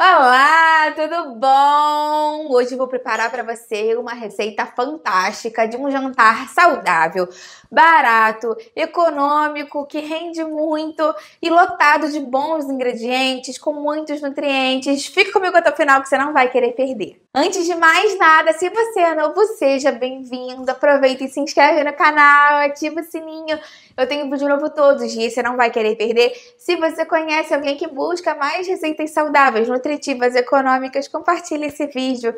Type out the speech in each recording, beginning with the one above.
Olá! Olá, tudo bom? Hoje vou preparar para você uma receita fantástica de um jantar saudável, barato, econômico, que rende muito e lotado de bons ingredientes, com muitos nutrientes. Fica comigo até o final que você não vai querer perder. Antes de mais nada, se você é novo, seja bem-vindo. Aproveita e se inscreve no canal, ativa o sininho. Eu tenho vídeo novo todos os dias, você não vai querer perder. Se você conhece alguém que busca mais receitas saudáveis, nutritivas, econômicas, Kármicas, compartilhe esse vídeo.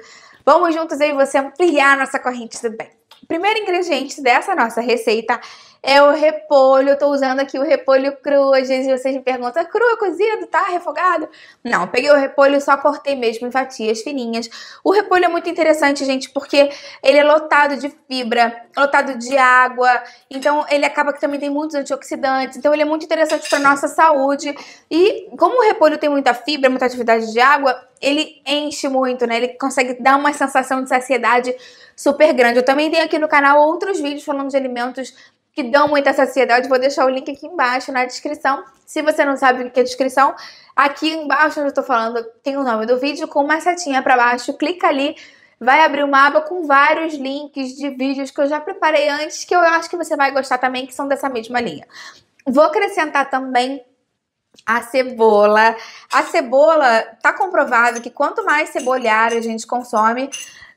Vamos juntos aí você ampliar a nossa corrente do bem. O primeiro ingrediente dessa nossa receita é o repolho. Eu tô usando aqui o repolho cru. Às vezes vocês me perguntam, é cru, é cozido, tá? Refogado? Não, peguei o repolho só cortei mesmo em fatias fininhas. O repolho é muito interessante, gente, porque ele é lotado de fibra, lotado de água. Então, ele acaba que também tem muitos antioxidantes. Então, ele é muito interessante para nossa saúde. E como o repolho tem muita fibra, muita atividade de água, ele enche muito, né? Ele consegue dar uma sensação de saciedade super grande. Eu também tenho aqui no canal outros vídeos falando de alimentos que dão muita saciedade. Vou deixar o link aqui embaixo na descrição. Se você não sabe o que é descrição, aqui embaixo onde eu tô falando tem o nome do vídeo com uma setinha para baixo. Clica ali, vai abrir uma aba com vários links de vídeos que eu já preparei antes que eu acho que você vai gostar também, que são dessa mesma linha. Vou acrescentar também a cebola. A cebola tá comprovado que quanto mais cebolhar a gente consome,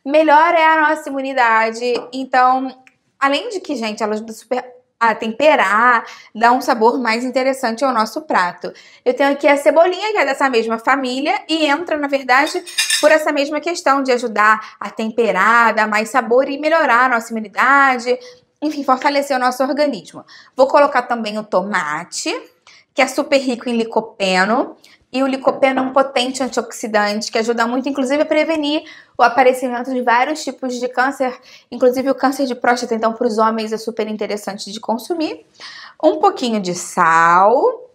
melhor é a nossa imunidade. Então, Além de que, gente, ela ajuda super a ah, temperar, dá um sabor mais interessante ao nosso prato. Eu tenho aqui a cebolinha, que é dessa mesma família, e entra, na verdade, por essa mesma questão de ajudar a temperar, dar mais sabor e melhorar a nossa imunidade, enfim, fortalecer o nosso organismo. Vou colocar também o tomate, que é super rico em licopeno. E o licopeno é um potente antioxidante que ajuda muito, inclusive, a prevenir o aparecimento de vários tipos de câncer, inclusive o câncer de próstata. Então, para os homens é super interessante de consumir. Um pouquinho de sal,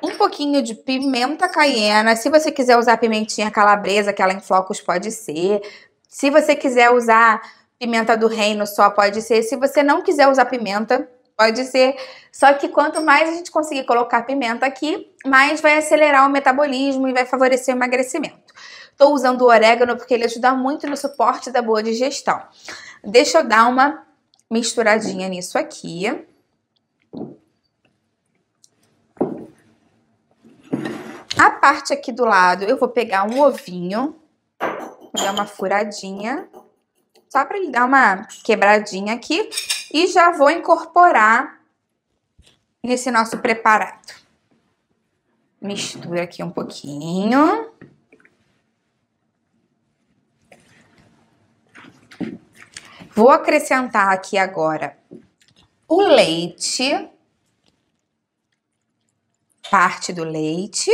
um pouquinho de pimenta caiena. Se você quiser usar pimentinha calabresa, aquela em flocos, pode ser. Se você quiser usar pimenta do reino só, pode ser. Se você não quiser usar pimenta, Pode ser. Só que quanto mais a gente conseguir colocar pimenta aqui, mais vai acelerar o metabolismo e vai favorecer o emagrecimento. Estou usando o orégano porque ele ajuda muito no suporte da boa digestão. Deixa eu dar uma misturadinha nisso aqui. A parte aqui do lado, eu vou pegar um ovinho, vou dar uma furadinha, só para ele dar uma quebradinha aqui e já vou incorporar nesse nosso preparado. Mistura aqui um pouquinho. Vou acrescentar aqui agora o leite, parte do leite.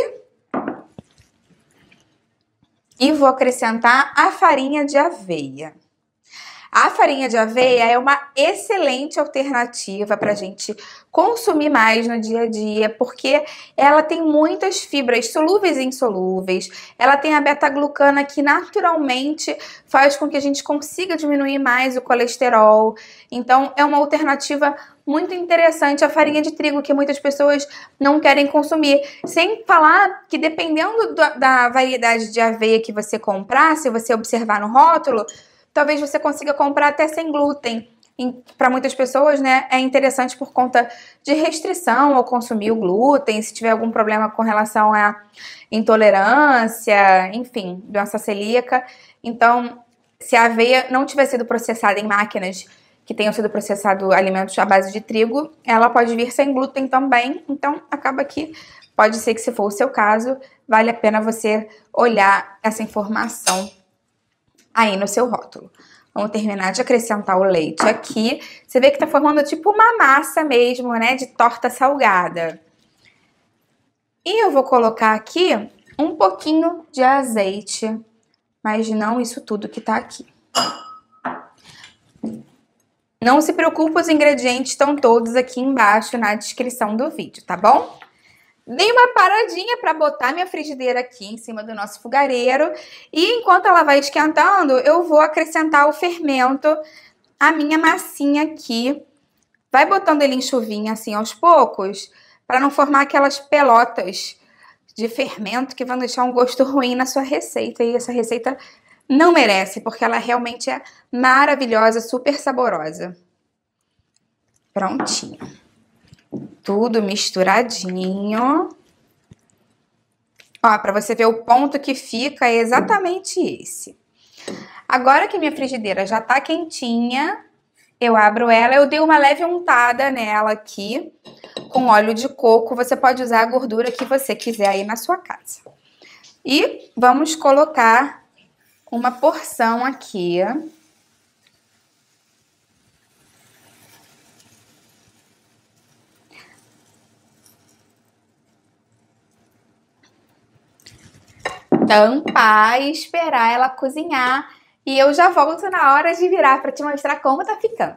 E vou acrescentar a farinha de aveia. A farinha de aveia é uma excelente alternativa para a gente consumir mais no dia a dia, porque ela tem muitas fibras solúveis e insolúveis, ela tem a beta-glucana que naturalmente faz com que a gente consiga diminuir mais o colesterol. Então, é uma alternativa muito interessante a farinha de trigo que muitas pessoas não querem consumir. Sem falar que dependendo da variedade de aveia que você comprar, se você observar no rótulo, talvez você consiga comprar até sem glúten. Para muitas pessoas, né, é interessante por conta de restrição ou consumir o glúten, se tiver algum problema com relação à intolerância, enfim, doença celíaca. Então, se a aveia não tiver sido processada em máquinas que tenham sido processados alimentos à base de trigo, ela pode vir sem glúten também. Então, acaba que pode ser que, se for o seu caso, vale a pena você olhar essa informação aí no seu rótulo. Vamos terminar de acrescentar o leite aqui. Você vê que tá formando tipo uma massa mesmo, né? De torta salgada. E eu vou colocar aqui um pouquinho de azeite, mas não isso tudo que tá aqui. Não se preocupe, os ingredientes estão todos aqui embaixo na descrição do vídeo, tá bom? Dei uma paradinha para botar minha frigideira aqui em cima do nosso fogareiro. E enquanto ela vai esquentando, eu vou acrescentar o fermento, à minha massinha aqui. Vai botando ele em chuvinha assim aos poucos, para não formar aquelas pelotas de fermento que vão deixar um gosto ruim na sua receita. E essa receita não merece, porque ela realmente é maravilhosa, super saborosa. Prontinho tudo misturadinho. Ó, para você ver o ponto que fica é exatamente esse. Agora que minha frigideira já tá quentinha, eu abro ela, eu dei uma leve untada nela aqui com óleo de coco. Você pode usar a gordura que você quiser aí na sua casa. E vamos colocar uma porção aqui tampar e esperar ela cozinhar. E eu já volto na hora de virar para te mostrar como tá ficando.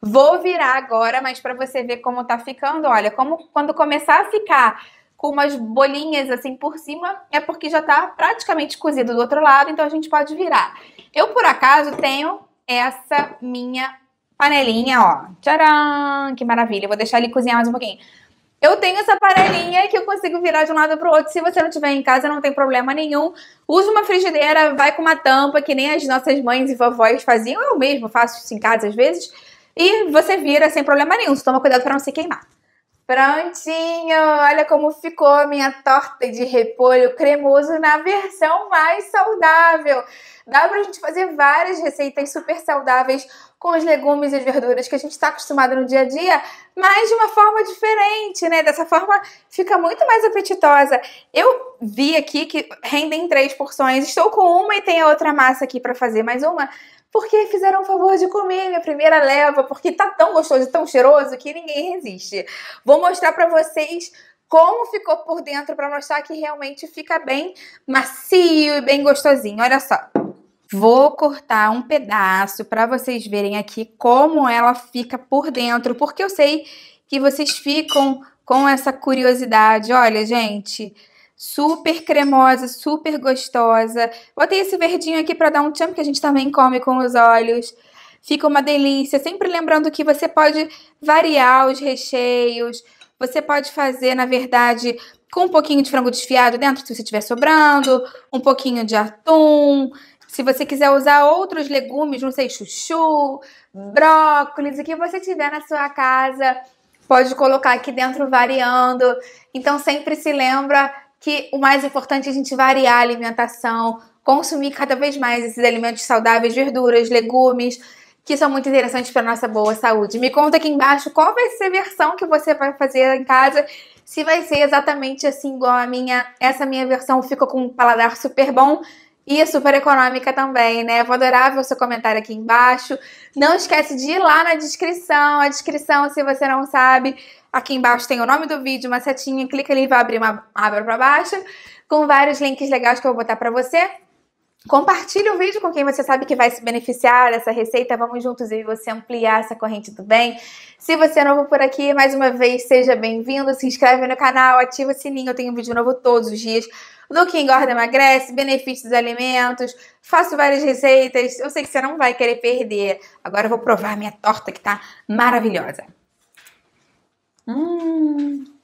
Vou virar agora, mas para você ver como tá ficando, olha, como quando começar a ficar com umas bolinhas assim por cima, é porque já tá praticamente cozido do outro lado, então a gente pode virar. Eu por acaso tenho essa minha panelinha, ó. Tcharam! Que maravilha! Eu vou deixar ele cozinhar mais um pouquinho. Eu tenho essa panelinha que eu consigo virar de um lado para o outro. Se você não tiver em casa, não tem problema nenhum. Usa uma frigideira, vai com uma tampa, que nem as nossas mães e vovós faziam. Eu mesmo faço isso em casa às vezes. E você vira sem problema nenhum. Só toma cuidado para não se queimar. Prontinho! Olha como ficou a minha torta de repolho cremoso na versão mais saudável. Dá pra gente fazer várias receitas super saudáveis com os legumes e as verduras que a gente está acostumado no dia a dia, mas de uma forma diferente, né? Dessa forma fica muito mais apetitosa. Eu vi aqui que rendem três porções. Estou com uma e tem a outra massa aqui para fazer mais uma porque fizeram o favor de comer minha primeira leva, porque tá tão gostoso, tão cheiroso que ninguém resiste. Vou mostrar para vocês como ficou por dentro para mostrar que realmente fica bem macio e bem gostosinho. Olha só. Vou cortar um pedaço para vocês verem aqui como ela fica por dentro, porque eu sei que vocês ficam com essa curiosidade. Olha, gente, super cremosa, super gostosa. Botei esse verdinho aqui para dar um tchan, que a gente também come com os olhos. Fica uma delícia. Sempre lembrando que você pode variar os recheios. Você pode fazer, na verdade, com um pouquinho de frango desfiado dentro, se você estiver sobrando, um pouquinho de atum. Se você quiser usar outros legumes, não sei, chuchu, brócolis, o que você tiver na sua casa, pode colocar aqui dentro variando. Então sempre se lembra que o mais importante é a gente variar a alimentação, consumir cada vez mais esses alimentos saudáveis, verduras, legumes, que são muito interessantes para nossa boa saúde. Me conta aqui embaixo qual vai ser a versão que você vai fazer em casa, se vai ser exatamente assim igual a minha. Essa minha versão fica com um paladar super bom. E é super econômica também, né? Eu vou adorar ver o seu comentário aqui embaixo. Não esquece de ir lá na descrição. A descrição, se você não sabe, aqui embaixo tem o nome do vídeo, uma setinha. Clica ali e vai abrir uma aba para baixo com vários links legais que eu vou botar para você. Compartilhe o vídeo com quem você sabe que vai se beneficiar dessa receita. Vamos juntos e você ampliar essa corrente do bem. Se você é novo por aqui, mais uma vez, seja bem-vindo. Se inscreve no canal, ativa o sininho. Eu tenho vídeo novo todos os dias do que engorda, emagrece, benefícios dos alimentos, faço várias receitas. Eu sei que você não vai querer perder. Agora eu vou provar minha torta que tá maravilhosa. Hum.